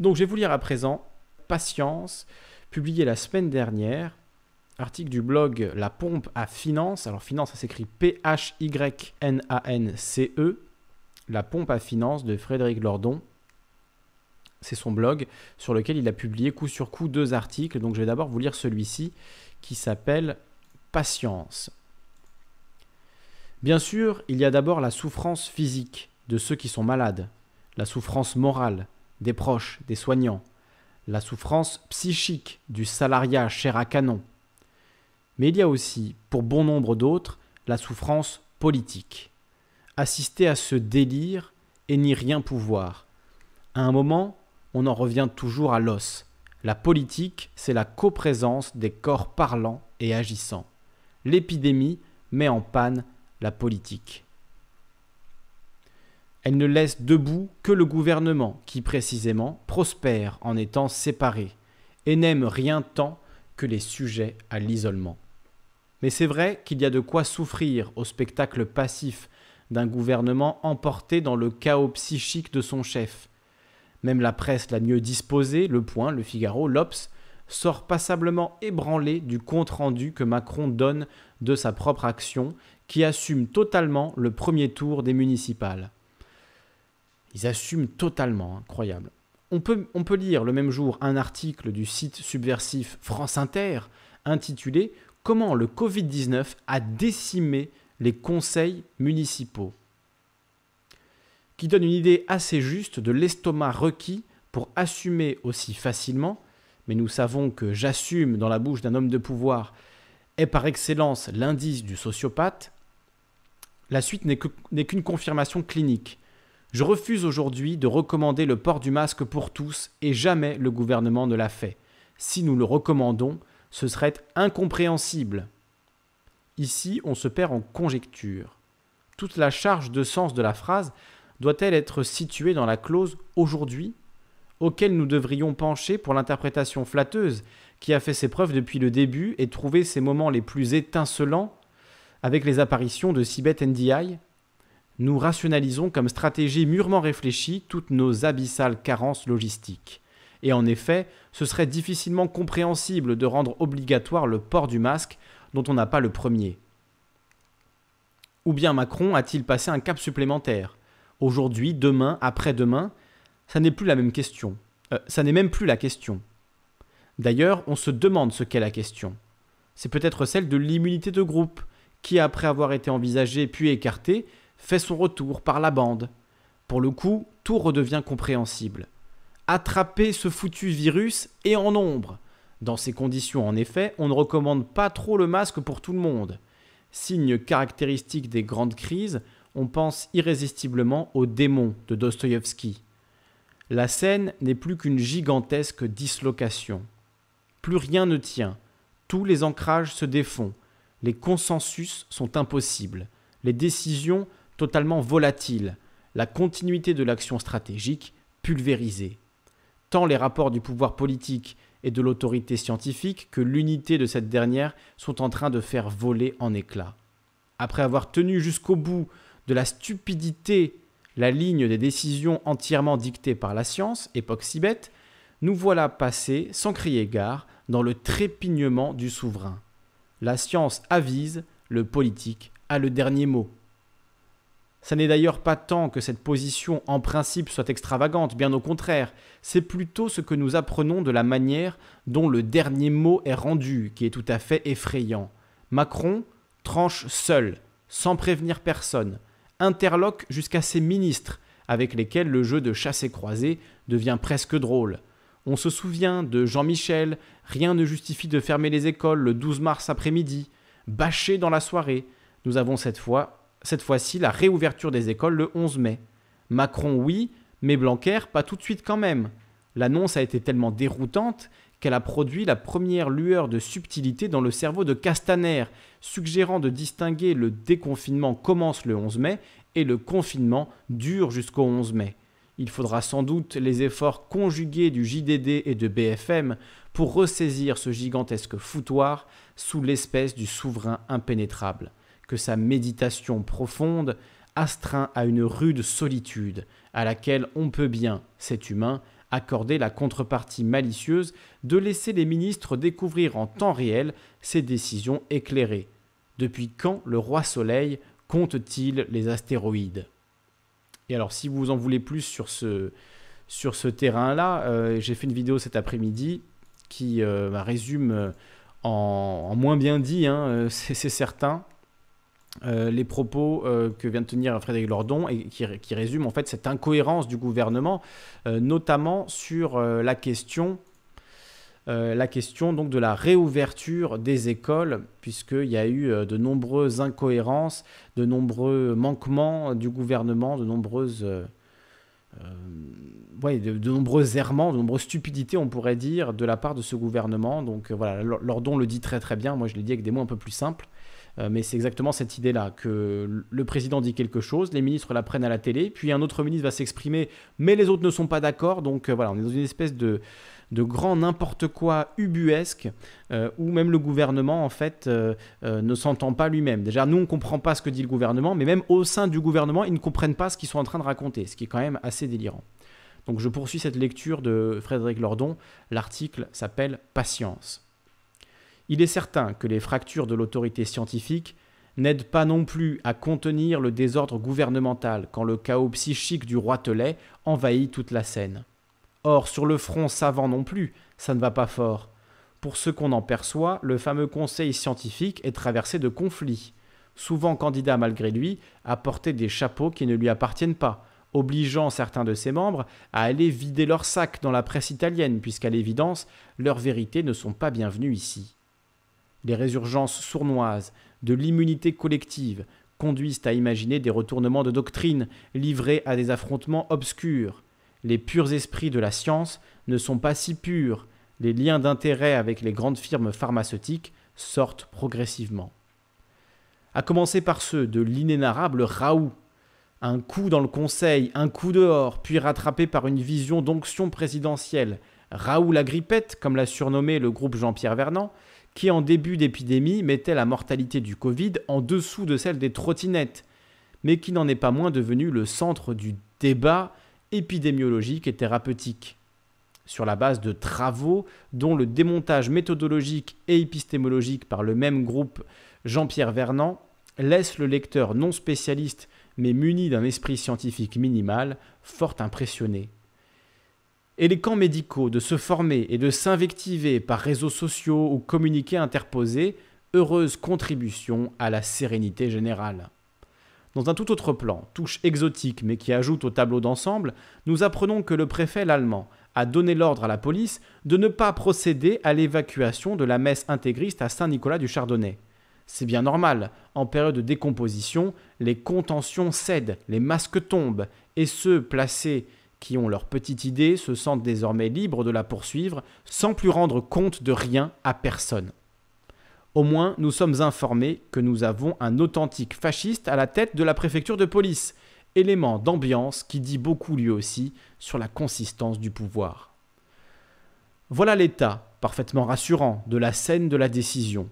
Donc je vais vous lire à présent Patience, publié la semaine dernière, article du blog La pompe à finance. Alors finance, ça s'écrit P-H-Y-N-A-N-C-E. La pompe à finance de Frédéric Lordon. C'est son blog sur lequel il a publié coup sur coup deux articles. Donc je vais d'abord vous lire celui-ci qui s'appelle Patience. Bien sûr, il y a d'abord la souffrance physique de ceux qui sont malades, la souffrance morale, des proches, des soignants, la souffrance psychique du salariat cher à canon. Mais il y a aussi, pour bon nombre d'autres, la souffrance politique. Assister à ce délire et n'y rien pouvoir. À un moment, on en revient toujours à l'os. La politique, c'est la coprésence des corps parlants et agissants. L'épidémie met en panne la politique. Elle ne laisse debout que le gouvernement qui précisément prospère en étant séparé et n'aime rien tant que les sujets à l'isolement. Mais c'est vrai qu'il y a de quoi souffrir au spectacle passif d'un gouvernement emporté dans le chaos psychique de son chef. Même la presse la mieux disposée, Le Point, Le Figaro, l'Obs, sort passablement ébranlée du compte-rendu que Macron donne de sa propre action, qui assume totalement le premier tour des municipales. Ils assument totalement, incroyable. On peut, on peut lire le même jour un article du site subversif France Inter intitulé Comment le Covid-19 a décimé les conseils municipaux qui donne une idée assez juste de l'estomac requis pour assumer aussi facilement, mais nous savons que j'assume dans la bouche d'un homme de pouvoir est par excellence l'indice du sociopathe, la suite n'est qu'une confirmation clinique. Je refuse aujourd'hui de recommander le port du masque pour tous et jamais le gouvernement ne l'a fait. Si nous le recommandons, ce serait incompréhensible. Ici, on se perd en conjecture. Toute la charge de sens de la phrase doit-elle être située dans la clause aujourd'hui auquel nous devrions pencher pour l'interprétation flatteuse qui a fait ses preuves depuis le début et trouvé ses moments les plus étincelants avec les apparitions de Sibeth Ndiaye nous rationalisons comme stratégie mûrement réfléchie toutes nos abyssales carences logistiques. Et en effet, ce serait difficilement compréhensible de rendre obligatoire le port du masque dont on n'a pas le premier. Ou bien Macron a-t-il passé un cap supplémentaire Aujourd'hui, demain, après-demain Ça n'est plus la même question. Euh, ça n'est même plus la question. D'ailleurs, on se demande ce qu'est la question. C'est peut-être celle de l'immunité de groupe, qui, après avoir été envisagée puis écartée, fait son retour par la bande. Pour le coup, tout redevient compréhensible. Attraper ce foutu virus et en nombre. Dans ces conditions, en effet, on ne recommande pas trop le masque pour tout le monde. Signe caractéristique des grandes crises, on pense irrésistiblement au démon de Dostoïevski. La scène n'est plus qu'une gigantesque dislocation. Plus rien ne tient, tous les ancrages se défont, les consensus sont impossibles, les décisions totalement volatile, la continuité de l'action stratégique pulvérisée. Tant les rapports du pouvoir politique et de l'autorité scientifique que l'unité de cette dernière sont en train de faire voler en éclats. Après avoir tenu jusqu'au bout de la stupidité la ligne des décisions entièrement dictées par la science, époque bête, nous voilà passés, sans crier gare, dans le trépignement du souverain. La science avise, le politique a le dernier mot. Ça n'est d'ailleurs pas tant que cette position en principe soit extravagante, bien au contraire, c'est plutôt ce que nous apprenons de la manière dont le dernier mot est rendu, qui est tout à fait effrayant. Macron tranche seul, sans prévenir personne, interloque jusqu'à ses ministres, avec lesquels le jeu de chasse et croisée devient presque drôle. On se souvient de Jean-Michel, rien ne justifie de fermer les écoles le 12 mars après-midi, bâché dans la soirée. Nous avons cette fois cette fois-ci la réouverture des écoles le 11 mai. Macron oui, mais Blanquer pas tout de suite quand même. L'annonce a été tellement déroutante qu'elle a produit la première lueur de subtilité dans le cerveau de Castaner, suggérant de distinguer le déconfinement commence le 11 mai et le confinement dure jusqu'au 11 mai. Il faudra sans doute les efforts conjugués du JDD et de BFM pour ressaisir ce gigantesque foutoir sous l'espèce du souverain impénétrable que sa méditation profonde astreint à une rude solitude, à laquelle on peut bien, cet humain, accorder la contrepartie malicieuse de laisser les ministres découvrir en temps réel ses décisions éclairées. Depuis quand le roi Soleil compte-t-il les astéroïdes Et alors si vous en voulez plus sur ce, sur ce terrain-là, euh, j'ai fait une vidéo cet après-midi qui euh, bah, résume euh, en, moins bien dit, hein, c'est certain, euh, les propos euh, que vient de tenir Frédéric Lordon et qui, qui résument en fait cette incohérence du gouvernement, euh, notamment sur la question, la question donc de la réouverture des écoles, puisqu'il y a eu de nombreuses incohérences, de nombreux manquements du gouvernement, de nombreuses euh, ouais, de, de, nombreux errements, de nombreuses stupidités, on pourrait dire, de la part de ce gouvernement. Donc euh, voilà, Lordon le dit très très bien, moi je l'ai dit avec des mots un peu plus simples euh, mais c'est exactement cette idée-là, que le président dit quelque chose, les ministres la prennent à la télé, puis un autre ministre va s'exprimer, mais les autres ne sont pas d'accord, donc voilà, on est dans une espèce de, de grands n'importe quoi ubuesque ou euh, où même le gouvernement en fait euh, euh, ne s'entend pas lui-même. Déjà nous on comprend pas ce que dit le gouvernement, mais même au sein du gouvernement ils ne comprennent pas ce qu'ils sont en train de raconter, ce qui est quand même assez délirant. Donc je poursuis cette lecture de Frédéric Lordon. L'article s'appelle Patience. Il est certain que les fractures de l'autorité scientifique n'aident pas non plus à contenir le désordre gouvernemental quand le chaos psychique du roi Telet envahit toute la scène. Or, sur le front savant non plus, ça ne va pas fort. Pour ce qu'on en perçoit, le fameux conseil scientifique est traversé de conflits. Souvent candidat malgré lui à porter des chapeaux qui ne lui appartiennent pas, obligeant certains de ses membres à aller vider leurs sacs dans la presse italienne, puisqu'à l'évidence, leurs vérités ne sont pas bienvenues ici. Les résurgences sournoises de l'immunité collective conduisent à imaginer des retournements de doctrine livrés à des affrontements obscurs. Les purs esprits de la science ne sont pas si purs, les liens d'intérêt avec les grandes firmes pharmaceutiques sortent progressivement. À commencer par ceux de l'inénarrable Raoult, un coup dans le conseil, un coup dehors, puis rattrapé par une vision d'onction présidentielle, la grippette, comme l'a surnommé le groupe Jean-Pierre Vernant, qui en début d'épidémie mettait la mortalité du Covid en dessous de celle des trottinettes, mais qui n'en est pas moins devenu le centre du débat épidémiologique et thérapeutique, sur la base de travaux dont le démontage méthodologique et épistémologique par le même groupe Jean-Pierre Vernant laisse le lecteur non spécialiste mais muni d'un esprit scientifique minimal fort impressionné. Et les camps médicaux de se former et de s'invectiver par réseaux sociaux ou communiqués interposés, heureuse contribution à la sérénité générale. Dans un tout autre plan, touche exotique mais qui ajoute au tableau d'ensemble, nous apprenons que le préfet l'allemand a donné l'ordre à la police de ne pas procéder à l'évacuation de la messe intégriste à Saint-Nicolas du Chardonnay. C'est bien normal, en période de décomposition, les contentions cèdent, les masques tombent, et ceux placés qui ont leur petite idée se sentent désormais libres de la poursuivre sans plus rendre compte de rien à personne. Au moins, nous sommes informés que nous avons un authentique fasciste à la tête de la préfecture de police, élément d'ambiance qui dit beaucoup lui aussi sur la consistance du pouvoir. Voilà l'état, parfaitement rassurant, de la scène de la décision.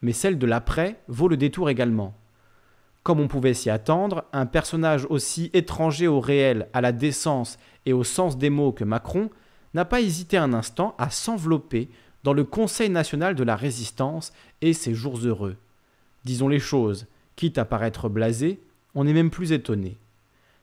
Mais celle de l'après vaut le détour également. Comme on pouvait s'y attendre, un personnage aussi étranger au réel, à la décence et au sens des mots que Macron n'a pas hésité un instant à s'envelopper dans le Conseil national de la résistance et ses jours heureux. Disons les choses, quitte à paraître blasé, on n'est même plus étonné.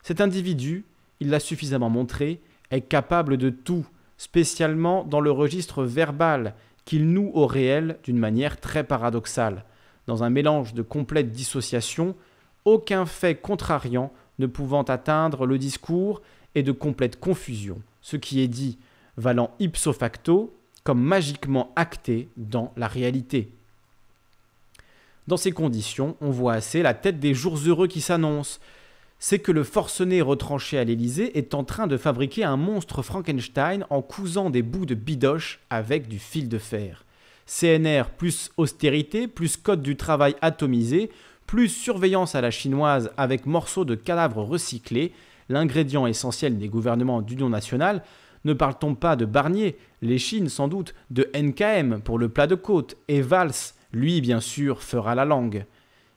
Cet individu, il l'a suffisamment montré, est capable de tout, spécialement dans le registre verbal qu'il noue au réel d'une manière très paradoxale. Dans un mélange de complète dissociation, aucun fait contrariant ne pouvant atteindre le discours et de complète confusion. Ce qui est dit valant ipso facto comme magiquement acté dans la réalité. Dans ces conditions, on voit assez la tête des jours heureux qui s'annoncent. C'est que le forcené retranché à l'Élysée est en train de fabriquer un monstre Frankenstein en cousant des bouts de bidoche avec du fil de fer. CNR plus austérité, plus code du travail atomisé, plus surveillance à la chinoise avec morceaux de cadavres recyclés, l'ingrédient essentiel des gouvernements d'union nationale, ne parle-t-on pas de Barnier, Léchine sans doute, de NKM pour le plat de côte, et Valls, lui bien sûr, fera la langue.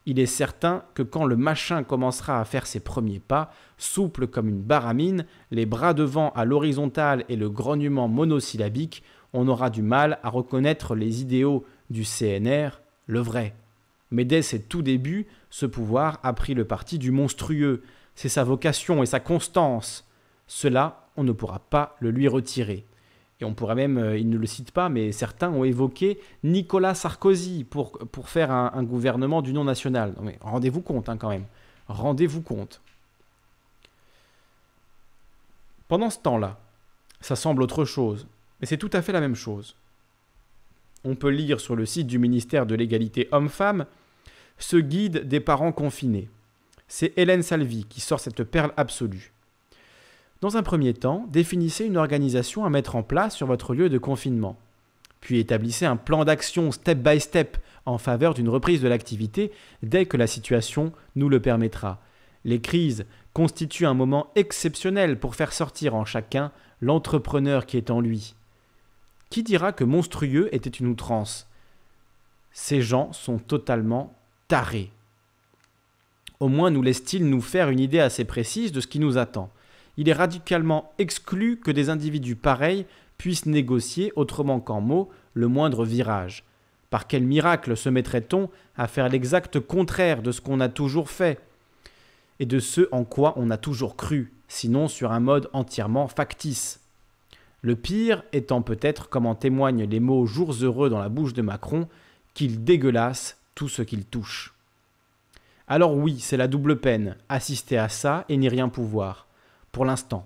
Il est certain que quand le machin commencera à faire ses premiers pas, souple comme une baramine, les bras devant à l'horizontale et le grognement monosyllabique, on aura du mal à reconnaître les idéaux du CNR, le vrai. Mais dès ses tout débuts, ce pouvoir a pris le parti du monstrueux. C'est sa vocation et sa constance. Cela on ne pourra pas le lui retirer. Et on pourrait même, euh, il ne le cite pas, mais certains ont évoqué Nicolas Sarkozy pour, pour faire un, gouvernement d'union nationale. Non, mais rendez-vous compte hein, quand même. Rendez-vous compte. Pendant ce temps-là, ça semble autre chose, mais c'est tout à fait la même chose. On peut lire sur le site du ministère de l'égalité hommes-femmes ce guide des parents confinés. C'est Hélène Salvi qui sort cette perle absolue. Dans un premier temps, définissez une organisation à mettre en place sur votre lieu de confinement. Puis établissez un plan d'action step by step en faveur d'une reprise de l'activité dès que la situation nous le permettra. Les crises constituent un moment exceptionnel pour faire sortir en chacun l'entrepreneur qui est en lui. Qui dira que monstrueux était une outrance Ces gens sont totalement tarés. Au moins nous laissent-ils nous faire une idée assez précise de ce qui nous attend il est radicalement exclu que des individus pareils puissent négocier autrement qu'en mots le moindre virage. Par quel miracle se mettrait-on à faire l'exact contraire de ce qu'on a toujours fait et de ce en quoi on a toujours cru, sinon sur un mode entièrement factice Le pire étant peut-être, comme en témoignent les mots jours heureux dans la bouche de Macron, qu'il dégueulasse tout ce qu'il touche. Alors oui, c'est la double peine, assister à ça et n'y rien pouvoir pour l'instant.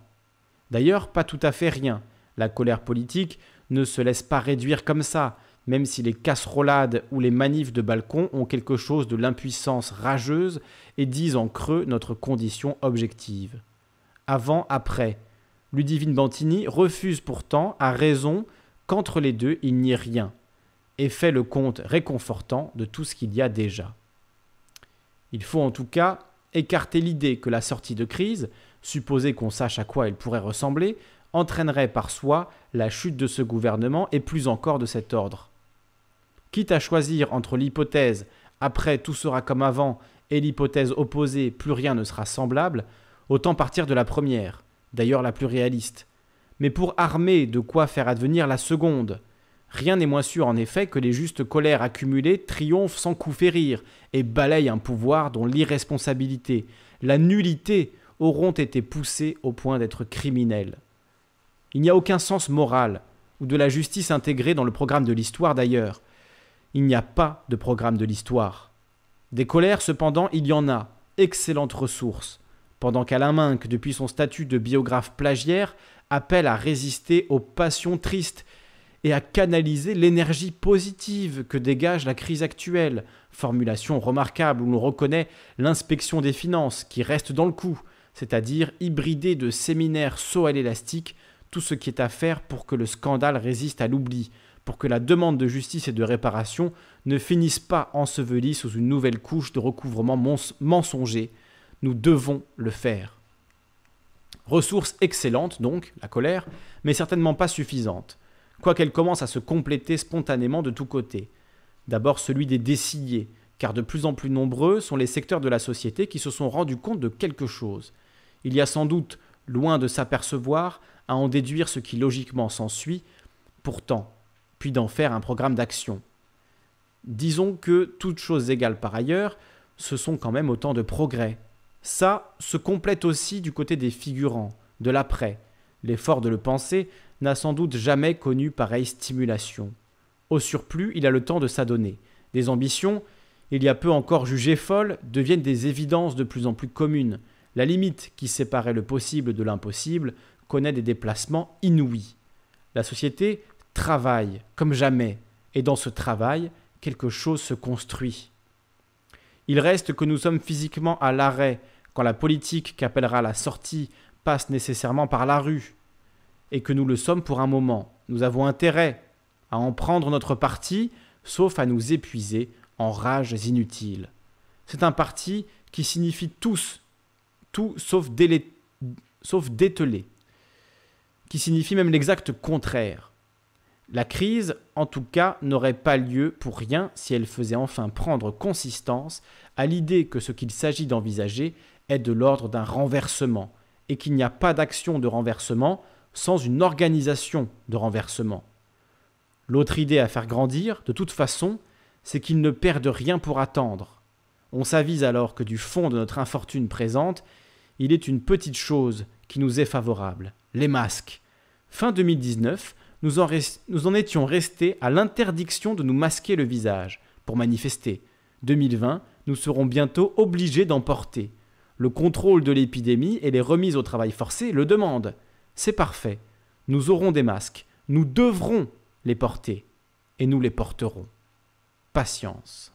D'ailleurs, pas tout à fait rien. La colère politique ne se laisse pas réduire comme ça, même si les casserolades ou les manifs de balcon ont quelque chose de l'impuissance rageuse et disent en creux notre condition objective. Avant, après. Ludivine Bantini refuse pourtant, à raison, qu'entre les deux il n'y ait rien, et fait le compte réconfortant de tout ce qu'il y a déjà. Il faut en tout cas écarter l'idée que la sortie de crise, supposer qu'on sache à quoi elle pourrait ressembler, entraînerait par soi la chute de ce gouvernement et plus encore de cet ordre. Quitte à choisir entre l'hypothèse après tout sera comme avant et l'hypothèse opposée plus rien ne sera semblable, autant partir de la première, d'ailleurs la plus réaliste. Mais pour armer de quoi faire advenir la seconde, rien n'est moins sûr en effet que les justes colères accumulées triomphent sans coup férir et balayent un pouvoir dont l'irresponsabilité, la nullité auront été poussés au point d'être criminels. Il n'y a aucun sens moral ou de la justice intégrée dans le programme de l'histoire d'ailleurs. Il n'y a pas de programme de l'histoire. Des colères, cependant, il y en a, excellente ressource, pendant qu'Alain Minck, depuis son statut de biographe plagiaire, appelle à résister aux passions tristes et à canaliser l'énergie positive que dégage la crise actuelle, formulation remarquable où l'on reconnaît l'inspection des finances qui reste dans le coup, c'est-à-dire hybrider de séminaires saut à l'élastique tout ce qui est à faire pour que le scandale résiste à l'oubli, pour que la demande de justice et de réparation ne finisse pas ensevelie sous une nouvelle couche de recouvrement mensonger. Nous devons le faire. Ressource excellente donc, la colère, mais certainement pas suffisante, quoiqu'elle commence à se compléter spontanément de tous côtés. D'abord celui des décillés, car de plus en plus nombreux sont les secteurs de la société qui se sont rendus compte de quelque chose, il y a sans doute, loin de s'apercevoir, à en déduire ce qui logiquement s'ensuit, pourtant, puis d'en faire un programme d'action. Disons que, toutes choses égales par ailleurs, ce sont quand même autant de progrès. Ça se complète aussi du côté des figurants, de l'après. L'effort de le penser n'a sans doute jamais connu pareille stimulation. Au surplus, il a le temps de s'adonner. Des ambitions, il y a peu encore jugées folles, deviennent des évidences de plus en plus communes. La limite qui séparait le possible de l'impossible connaît des déplacements inouïs. La société travaille comme jamais, et dans ce travail, quelque chose se construit. Il reste que nous sommes physiquement à l'arrêt quand la politique qu'appellera la sortie passe nécessairement par la rue, et que nous le sommes pour un moment. Nous avons intérêt à en prendre notre parti, sauf à nous épuiser en rages inutiles. C'est un parti qui signifie tous tout sauf, sauf dételé, qui signifie même l'exact contraire. La crise, en tout cas, n'aurait pas lieu pour rien si elle faisait enfin prendre consistance à l'idée que ce qu'il s'agit d'envisager est de l'ordre d'un renversement, et qu'il n'y a pas d'action de renversement sans une organisation de renversement. L'autre idée à faire grandir, de toute façon, c'est qu'ils ne perdent rien pour attendre, on s'avise alors que du fond de notre infortune présente, il est une petite chose qui nous est favorable, les masques. Fin 2019, nous en, étions restés à l'interdiction de nous masquer le visage pour manifester. 2020, nous serons bientôt obligés d'en porter. Le contrôle de l'épidémie et les remises au travail forcé le demandent. C'est parfait. Nous aurons des masques. Nous devrons les porter. Et nous les porterons. Patience.